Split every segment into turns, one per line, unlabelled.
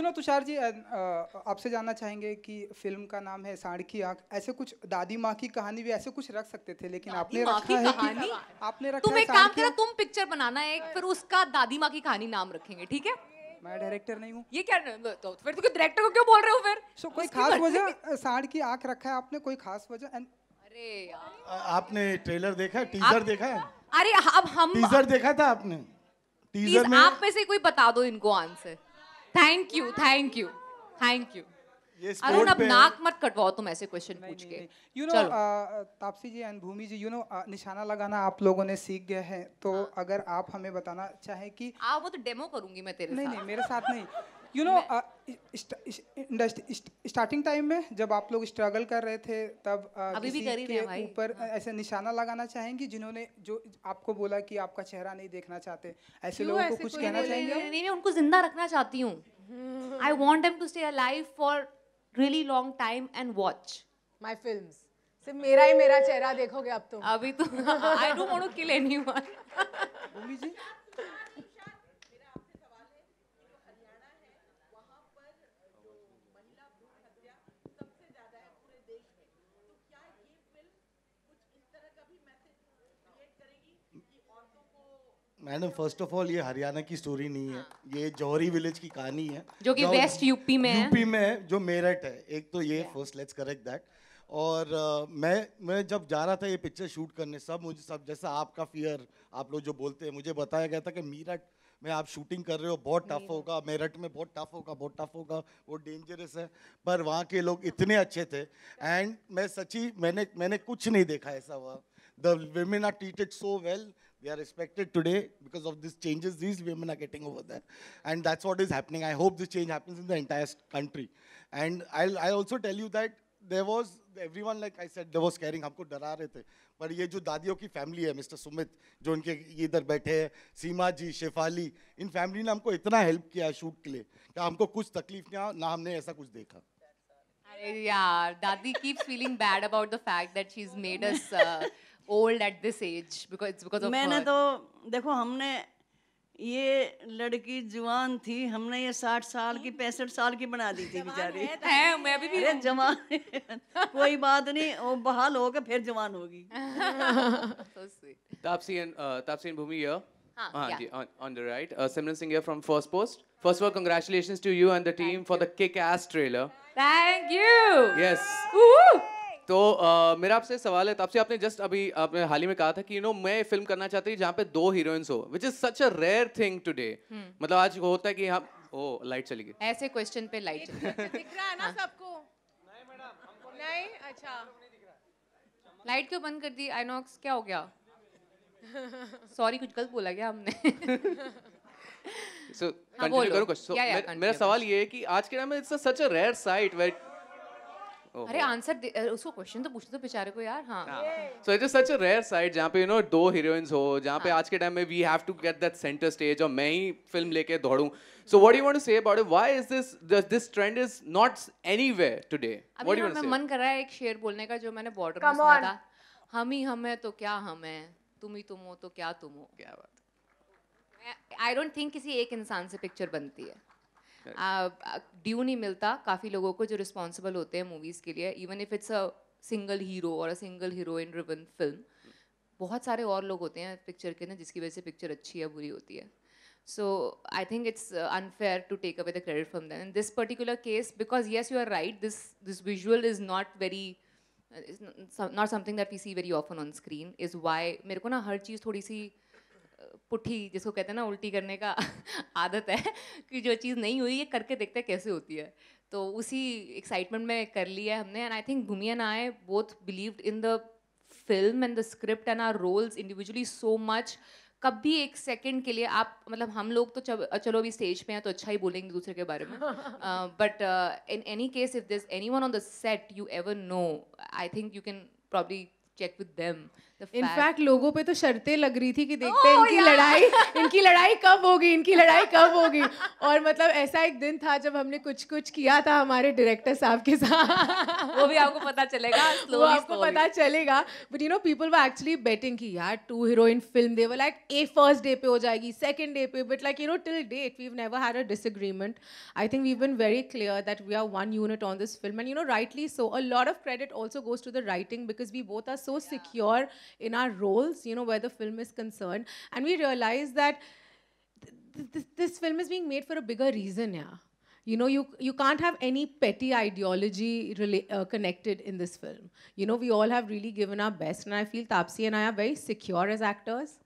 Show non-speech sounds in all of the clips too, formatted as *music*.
You know Tushar जी आपसे जानना चाहेंगे कि फिल्म का नाम है सांड की आंख ऐसे कुछ दादी माँ की कहानी भी ऐसे कुछ रख सकते थे लेकिन आपने रखा है कि आपने रखा तुम एक काम करो तुम
पिक्चर बनाना है फिर उसका दादी माँ की कहानी नाम रखेंगे ठीक है
मैं डायरेक्टर नहीं
हूँ ये क्या तो फिर तुम तो डायरेक्टर को क्यों बोल रहे हो फिर सो कोई खास वजह
सांड की आंख रखा है आपने कोई खास वजह अरे
आपने ट्रेलर देखा टीजर देखा है
अरे अब हम टीजर
देखा था आपने टीजर में आप
में से कोई बता दो इनको answer thank you thank you thank you Arun अब नाक मत कटवाओ तुम ऐसे क्वेश्चन पूछ के
you know uh, uh, Taapsee ji and Bhumi ji you know uh, निशाना लगाना आप लोगों ने सीख गए हैं तो हाँ। अगर आप हमें बताना चाहे कि
आ हाँ, वो तो डेमो करूंगी मैं तेरे साथ नहीं नहीं मेरे साथ नहीं
यू नो *laughs* स्टार्टिंग टाइम में जब आप लोग स्ट्रगल कर रहे थे तब अभी भी करी के ऊपर हाँ। ऐसे निशाना लगाना चाहेंगे जिन्होंने जो आपको बोला कि आपका चेहरा नहीं देखना चाहते ऐसे लोगों को कुछ कहना चाहेंगे नहीं मैं
उनको जिंदा रखना चाहती हूँ I want them to stay alive for really long time and watch my film सिर्फ मेरा ही मेरा चेहरा
देखोगे अब तो
अभी तो I don't want to kill anyone
जी
मैडम फर्स्ट ऑफ ऑल ये हरियाणा की स्टोरी नहीं है हाँ। ये जौहरी विलेज की कहानी है जो कि वेस्ट यूपी में है यूपी में जो मेरठ है एक तो ये फर्स्ट लेट्स करेक्ट दैट और uh, मैं मैं जब जा रहा था ये पिक्चर शूट करने सब मुझे सब जैसा आपका फियर आप लोग जो बोलते हैं मुझे बताया गया था कि मीरठ में आप शूटिंग कर रहे हो बहुत टफ होगा मेरठ में बहुत टफ होगा बहुत टफ होगा वो डेंजरस है पर वहाँ के लोग इतने अच्छे थे एंड मैं सच्ची मैंने मैंने कुछ नहीं देखा ऐसा हुआ the women are treated so well They are respected today because of these changes. These women are getting over there. And that's what is happening. I hope this change happens in the entire country. And I'll, i also tell you that there was everyone like I said there was caring हमको डरा रहे थे पर ये जो दादियों की family है mister Sumit जो इनके इधर बैठे हैं सीमा जी शेफाली इन फैमिली ने हमको इतना हेल्प किया शूट के लिए कि हमको कुछ तकलीफ ना ना हमने ऐसा कुछ देखा
अरे यार दादी keeps feeling bad about the fact that she's made us uh, old at this age because because मैंने
तो देखो हमने ये लड़की जवान थी हमने ये साठ साल की पैंसठ साल की बना दी थी बेचारी है, तो है मैं भी, भी जवान *laughs* कोई बात नहीं वो बहाल हो के फिर जवान होगी
*laughs* तापसी भूमि यह from first post first of to you and the team for the kick trailer
thank you
yes तो आ, मेरा आपसे सवाल है तो आपसे आपने जस्ट अभी आपने हाल ही में कहा था कि यू नो मैं फिल्म करना चाहती हूँ जहाँ पे दो हीरोइंस हो which is such a rare thing today मतलब आज होता है कि हम ओ लाइट चली गई
ऐसे क्वेश्चन पे लाइट दिख रहा है ना हाँ।
सबको नहीं मैडम नहीं अच्छा
लाइट क्यों बंद कर दी आईनॉक्स क्या हो
गया
सॉरी कुछ गलत बोला गया हमने
सो हाँ, कंटिन्यू करो कुछ मेरा सवाल ये है कि आज के टाइम में it's such a rare sight wait अरे
आंसर उसको क्वेश्चन तो पूछते बेचारे को यार हाँ
so it is such a rare sight जहाँ पे यू नो दो हीरोइंस हो जहाँ पे हाँ। आज के टाइम में we have to get that centre stage और मैं ही फिल्म लेके दौड़ूं so what you want to say about it why is this this trend is not anywhere today what you want to मन
कर रहा है एक शेर बोलने का जो मैंने बॉर्डर में सुना था हम ही हम है तो क्या हम है तुम ही तुम हो तो क्या तुम हो क्या बात आई डोंट थिंक किसी एक इंसान से पिक्चर बनती है ड्यू नहीं मिलता काफ़ी लोगों को जो रिस्पॉन्सिबल होते हैं मूवीज़ के लिए even if it's a single hero और a single heroine driven film बहुत सारे और लोग होते हैं पिक्चर के ना जिसकी वजह से पिक्चर अच्छी या बुरी होती है so I think it's unfair to take away the credit from then this particular case because yes you are right this this visual is not very not something that we see very often on screen is why मेरे को ना हर चीज़ थोड़ी सी पुट्ठी जिसको कहते हैं ना उल्टी करने का *laughs* आदत है कि जो चीज़ नहीं हुई ये करके देखते हैं कैसे होती है तो उसी एक्साइटमेंट में कर लिया है हमने एंड आई थिंक भूमि ना I both believe in the film and the script and our roles individually so much कभी एक सेकंड के लिए आप मतलब हम लोग तो चलो अभी स्टेज पे हैं तो अच्छा ही बोलेंगे दूसरे के बारे में but in any case if this anyone on the set you ever know I think you can probably check with them The fact in fact
लोगों पे तो शर्तें लग रही थी कि देखते हैं oh, इनकी yeah. लड़ाई *laughs* इनकी लड़ाई कब होगी इनकी लड़ाई कब होगी और मतलब ऐसा एक दिन था जब हमने कुछ कुछ किया था हमारे डायरेक्टर साहब के
साथ वो भी आपको पता चलेगा *laughs* slowly, वो आपको slowly. पता
चलेगा but you know people were actually betting की यार two heroine film they were like a first day पे हो जाएगी सेकंड डे पे but like you know till date we never had a disagreement I think we been very clear that we are one unit on this film and you know rightly so a lot of credit also goes to the writing because we both are so secure in our roles, you know, where the film is concerned. And we realize that th th this film is being made for a bigger reason, yeah. You know, you, you can't have any petty ideology really, uh, connected in this film. You know, we all have really given our best, and I feel Tapsi and I are very secure as actors.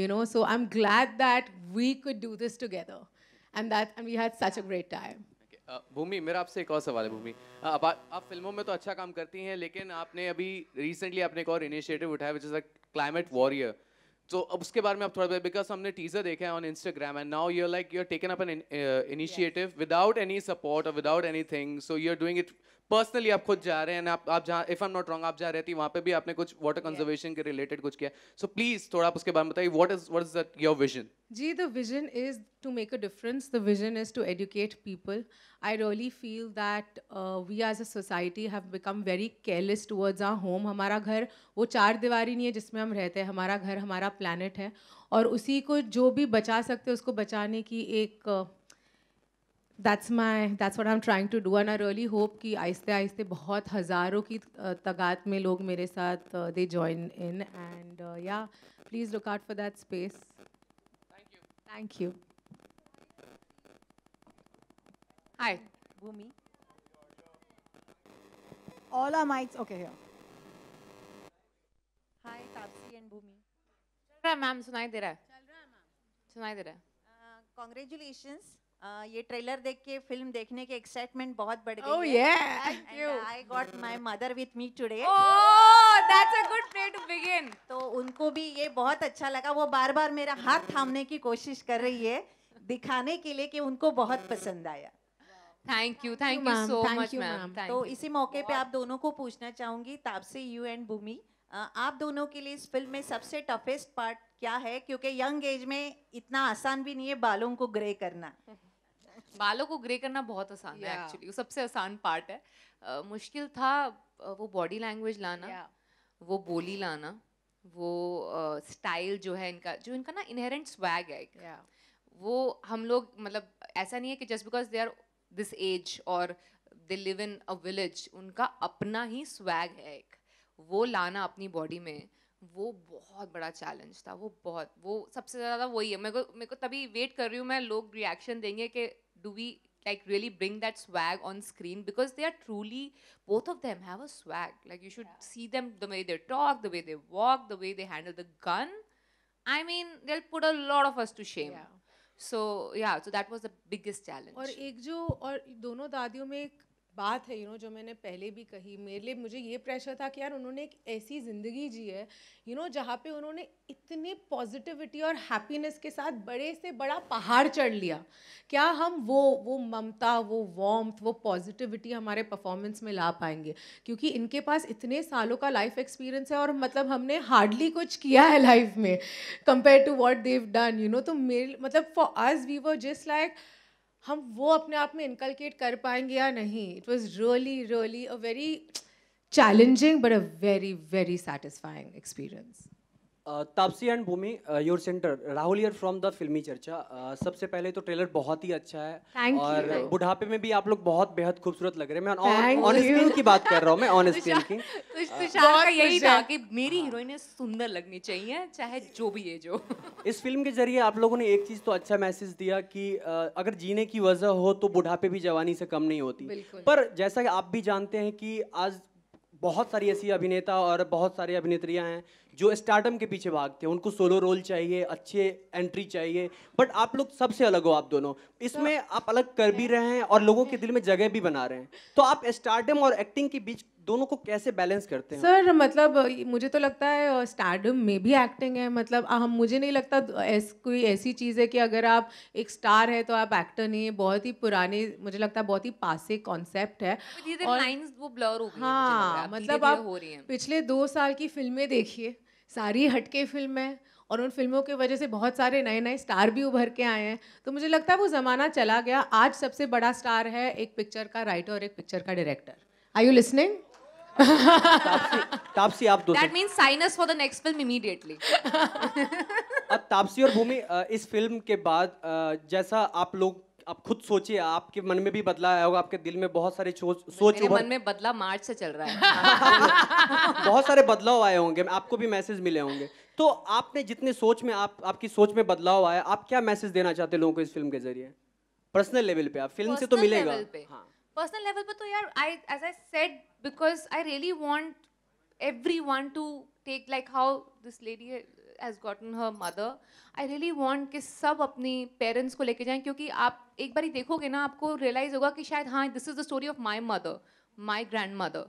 You know, so I'm glad that we could do this together, and that and we had such a great time.
Bhumi मेरा आपसे एक और सवाल है भूमि आप आप फिल्मों में तो अच्छा काम करती हैं लेकिन आपने अभी रिसेंटली आपने एक और इनिशिएटिव उठाया which is a climate warrior तो अब उसके बारे में आप थोड़ा बिकॉज हमने टीजर देखा है on Instagram and now your like you are taken up an initiative without any support और without anything so you are doing it personally आप खुद जा रहे हैं आप आप जहाँ इफ आई नॉट रॉन्ग आप जा रहे थे वहाँ पे भी आपने कुछ वाटर कंजर्वेशन के रिलेटेड कुछ किया सो प्लीज थोड़ा आप उसके बारे में बताइए what is what is your vision
जी the vision is to make a difference the vision is to educate people I really feel that we as a society have become very careless towards our home हमारा घर वो चार दीवारी नहीं है जिसमें हम रहते हैं हमारा घर हमारा प्लानट है और उसी को जो भी बचा सकते हैं उसको बचाने की एक uh, that's my that's what I am trying to do and I really hope कि आहिस्ते आहिस्ते बहुत हज़ारों की तगात में लोग मेरे साथ दे जॉइन इन एंड या please look out for that space thank you hi
Bhumi All our mics, okay, here.
Hi, Tapsi and Bhumi.
चल रहा है मैम सुनाई दे रहा है चल रहा है मैम सुनाई दे रहा है कॉन्ग्रेचुलेशंस uh, ये ट्रेलर देख के फिल्म देखने के एक्साइटमेंट बहुत बढ़ गई oh, yeah. Thank you. Uh, I got my mother with me today. Oh, that's a good way तो उनको भी ये बहुत अच्छा लगा वो बार बार मेरा हाथ थामने की कोशिश कर रही है दिखाने के लिए कि उनको बहुत पसंद आया thank you thank you so much ma'am तो इसी मौके पे आप दोनों को पूछना चाहूंगी तापसी यू एंड भूमि आप दोनों के लिए इस फिल्म में सबसे टफेस्ट पार्ट क्या है क्योंकि यंग एज में इतना आसान भी नहीं है बालों को ग्रे करना बालों को ग्रे करना बहुत आसान है एक्चुअली वो सबसे आसान पार्ट है uh, मुश्किल था वो बॉडी लैंग्वेज लाना वो बोली लाना वो स्टाइल uh, जो है इनका जो इनका ना इनहेरेंट स्वैग है वो हम लोग मतलब ऐसा नहीं है कि just because they are this age और they live in a village उनका अपना ही स्वैग है एक वो लाना अपनी बॉडी में वो बहुत बड़ा चैलेंज था वो बहुत वो सबसे ज़्यादा वही है मेरे को मेरे को तभी वेट कर रही हूँ मैं लोग रिएक्शन देंगे कि do we like really bring that swag on screen because they are truly both of them have a swag like you should yeah. see them the way they talk the way they walk the way they handle the gun i mean they'll put a lot of us to shame yeah. so yeah so that was the biggest challenge Or
एक जो और दोनों दादियों में एक बात है you know जो मैंने पहले भी कही मेरे लिए मुझे ये प्रेशर था कि यार उन्होंने एक ऐसी ज़िंदगी जी है यू नो जहाँ पे उन्होंने इतने पॉजिटिविटी और हैप्पीनेस के साथ बड़े से बड़ा पहाड़ चढ़ लिया क्या हम वो वो ममता वो वॉम्थ वो पॉजिटिविटी हमारे परफॉर्मेंस में ला पाएंगे क्योंकि इनके पास इतने सालों का लाइफ एक्सपीरियंस है और मतलब हमने हार्डली कुछ किया है लाइफ में compare to what they've done you know तो मेरे मतलब फॉर आज वी वर जस्ट लाइक हम वो अपने आप में इनकलकेट कर पाएंगे या नहीं it was really really a very challenging but a very very satisfying experience
Taapsee and Bhumi your centre Rahul here from the Filmi Charcha सबसे पहले तो ट्रेलर बहुत ही अच्छा है Thank और बुढ़ापे में भी आप लोग बहुत बेहद खूबसूरत लग रहे हैं मैं ऑन स्क्रीन की बात कर रहा हूँ मैं ऑन स्क्रीन *laughs*
की का
यही था कि मेरी हीरोइन सुंदर लगनी चाहिए चाहे जो भी है जो
*laughs* इस फिल्म के जरिए आप लोगों ने एक चीज तो अच्छा मैसेज दिया कि अगर जीने की वजह हो तो बुढ़ापे भी जवानी से कम नहीं होती पर जैसा कि आप भी जानते हैं कि आज बहुत सारी ऐसी अभिनेता और बहुत सारी अभिनेत्रियां हैं जो स्टार्टअप के पीछे भागते हैं उनको सोलो रोल चाहिए अच्छे एंट्री चाहिए बट आप लोग सबसे अलग हो आप दोनों तो इसमें तो आप अलग कर भी रहे हैं और लोगों के दिल में जगह भी बना रहे हैं तो आप स्टार्टअप और एक्टिंग के बीच दोनों को कैसे बैलेंस करते हैं सर
मतलब मुझे तो लगता है स्टार्डम में भी एक्टिंग है मतलब हम मुझे नहीं लगता एस, कोई ऐसी चीज़ है कि अगर आप एक स्टार है तो आप एक्टर नहीं है बहुत ही पुराने मुझे लगता है बहुत ही पासे कॉन्सेप्ट है और वो ब्लर हो हाँ मतलब आप पिछले दो साल की फिल्में देखिए सारी हटके फिल्म है और उन फिल्मों की वजह से बहुत सारे नए नए स्टार भी उभर के आए हैं तो मुझे लगता है वो ज़माना चला गया आज सबसे बड़ा स्टार है एक पिक्चर का राइटर और एक पिक्चर का director I you listening
Taapsee आप दो that
means sign us for the next film immediately
अब तापसी और भूमि इस फिल्म के बाद जैसा आप लोग आप खुद सोचिए आपके मन में भी बदला आया होगा आपके दिल में बहुत सारे सोच मेरे मन
में बदला मार्च से चल रहा है
*laughs* बहुत सारे बदलाव आए होंगे आपको भी मैसेज मिले होंगे तो आपने जितने सोच में आप आपकी सोच में बदलाव आया आप क्या मैसेज देना चाहते हैं लोगों को इस फिल्म के जरिए पर्सनल लेवल पे आप फिल्म से तो मिलेगा
पर्सनल लेवल हाँ। पे तो यार I as I said because I really want everyone to take like how this lady has gotten her mother I really want कि सब अपनी पेरेंट्स को लेके जाएं क्योंकि आप एक बार ही देखोगे ना आपको रियलाइज़ होगा कि शायद हाँ this is the story of my mother my grandmother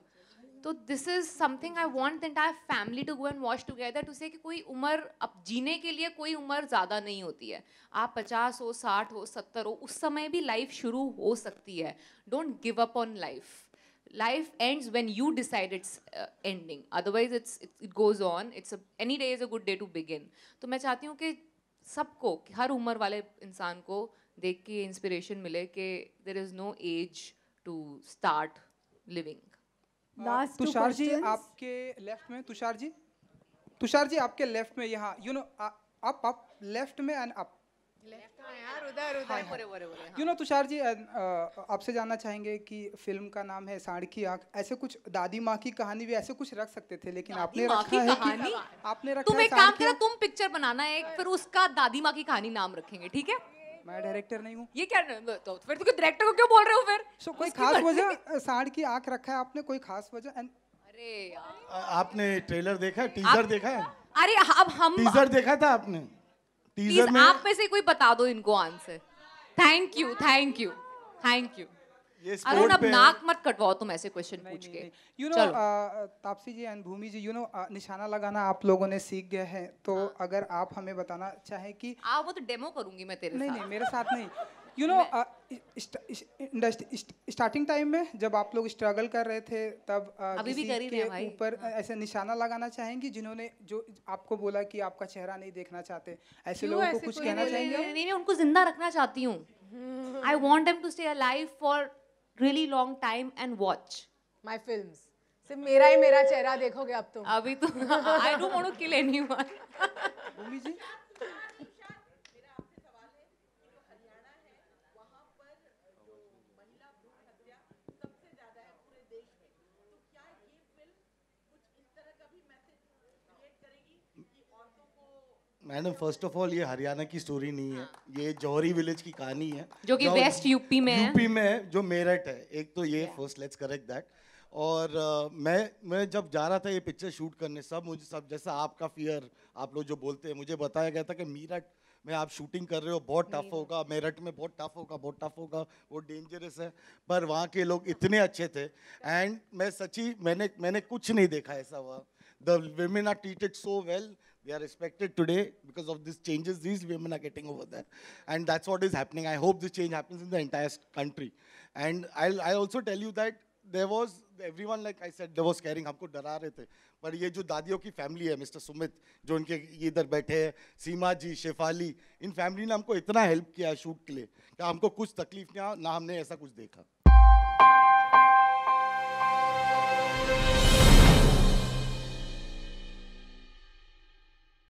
तो this is something I want the I family to go and wash together to say कि कोई उम्र अब जीने के लिए कोई उम्र ज़्यादा नहीं होती है आप पचास हो साठ हो सत्तर हो उस समय भी लाइफ शुरू हो सकती है don't give up on life life ends when you decide it's uh, ending otherwise it's it, it goes on it's a, any day is a good day to begin तो मैं चाहती हूँ कि सबको हर उम्र वाले इंसान को देख के इंस्पिरेशन मिले कि there is no age to
start living Tushar ji आपके लेफ्ट में तुषार जी तुषार जी आपके लेफ्ट में यहाँ you know up up left में एंड अप
हाँ यू नो
हाँ, हाँ। तुषार जी आपसे जानना चाहेंगे कि फिल्म का नाम है साढ़ की आंख ऐसे कुछ दादी माँ की कहानी भी ऐसे कुछ रख सकते थे लेकिन आपने रखा है कि आपने रखा तुम एक काम
करो तुम पिक्चर बनाना है फिर उसका दादी माँ की कहानी नाम रखेंगे ठीक है मैं डायरेक्टर नहीं हूँ ये क्या तो फिर तो डायरेक्टर को क्यों बोल रहे हो फिर
सो कोई तो खास वजह साढ़ की आंख रखा है आपने कोई खास वजह
अरे
आपने ट्रेलर देखा है टीजर देखा है
अरे अब हम टीजर
देखा था आपने टीजर में आप
में से कोई बता दो इनको answer thank you thank you thank you Arun अब नाक मत कटवाओ तुम ऐसे क्वेश्चन पूछ के
you know uh, Taapsee ji and Bhumi ji you know uh, निशाना लगाना आप लोगों ने सीख गया है तो हाँ। अगर आप हमें बताना चाहे कि
आप वो तो डेमो करूंगी मैं तेरे नहीं नहीं मेरे साथ नहीं
यू नो स्टार्टिंग टाइम में जब आप लोग स्ट्रगल कर रहे थे तब uh, अभी भी के ही रहे ऊपर हाँ। ऐसे निशाना लगाना चाहेंगे जिन्होंने जो आपको बोला कि आपका चेहरा नहीं देखना चाहते ऐसे लोगों को कुछ कहना चाहेंगे नहीं नहीं उनको जिंदा रखना चाहती
हूँ I want them to stay alive for really long time and watch my film सिर्फ मेरा ही मेरा चेहरा
देखोगे अब तो
अभी तो I don't want to kill anyone जी
मैडम फर्स्ट ऑफ ऑल ये हरियाणा की स्टोरी नहीं है हाँ। ये जौहरी विलेज की कहानी है जो कि वेस्ट यूपी में यूपी में है जो मेरठ है एक तो ये फर्स्ट लेट्स करेक्ट दैट और uh, मैं मैं जब जा रहा था ये पिक्चर शूट करने सब मुझे सब जैसा आपका फियर आप लोग जो बोलते हैं मुझे बताया गया था कि मेरठ में आप शूटिंग कर रहे हो बहुत टफ होगा मेरठ में बहुत टफ होगा बहुत टफ होगा वो डेंजरस है पर वहाँ के लोग इतने अच्छे थे एंड मैं सची मैंने मैंने कुछ नहीं देखा ऐसा वहाँ the women are treated so well They are respected today because of these changes. These women are getting over there. And that's what is happening. I hope this change happens in the entire country. And I'll, i also tell you that there was everyone like I said there was caring हमको डरा रहे थे पर ये जो दादियों की family है mister Sumit जो उनके इधर बैठे हैं सीमा जी शेफाली इन फैमिली ने हमको इतना हेल्प किया शूट के लिए कि हमको कुछ तकलीफ ना ना हमने ऐसा कुछ देखा